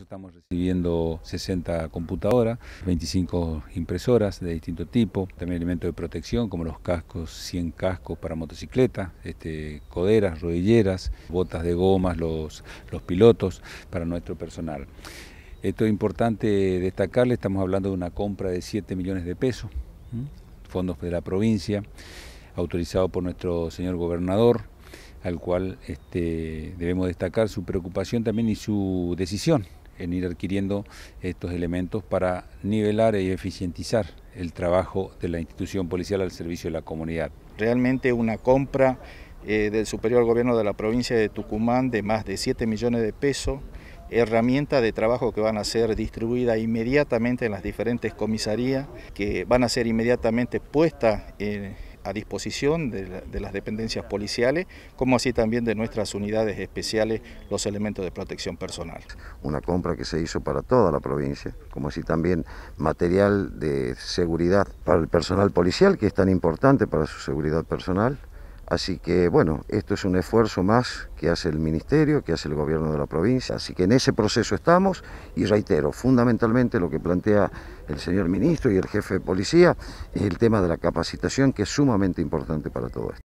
Estamos recibiendo 60 computadoras, 25 impresoras de distinto tipo, también elementos de protección como los cascos, 100 cascos para motocicleta, este, coderas, rodilleras, botas de gomas, los, pilotos para nuestro personal. Esto es importante destacarle, estamos hablando de una compra de 7 millones de pesos, fondos de la provincia, autorizado por nuestro señor gobernador, al cual este, debemos destacar su preocupación también y su decisión en ir adquiriendo estos elementos para nivelar y eficientizar el trabajo de la institución policial al servicio de la comunidad. Realmente una compra eh, del superior gobierno de la provincia de Tucumán de más de 7 millones de pesos, herramienta de trabajo que van a ser distribuidas inmediatamente en las diferentes comisarías, que van a ser inmediatamente puestas en a disposición de, las dependencias policiales, como así también de nuestras unidades especiales, los elementos de protección personal. Una compra que se hizo para toda la provincia, como así también material de seguridad para el personal policial, que es tan importante para su seguridad personal. Así que bueno, esto es un esfuerzo más que hace el Ministerio, que hace el Gobierno de la provincia. Así que en ese proceso estamos y reitero, fundamentalmente lo que plantea el señor ministro y el jefe de policía es el tema de la capacitación que es sumamente importante para todo esto.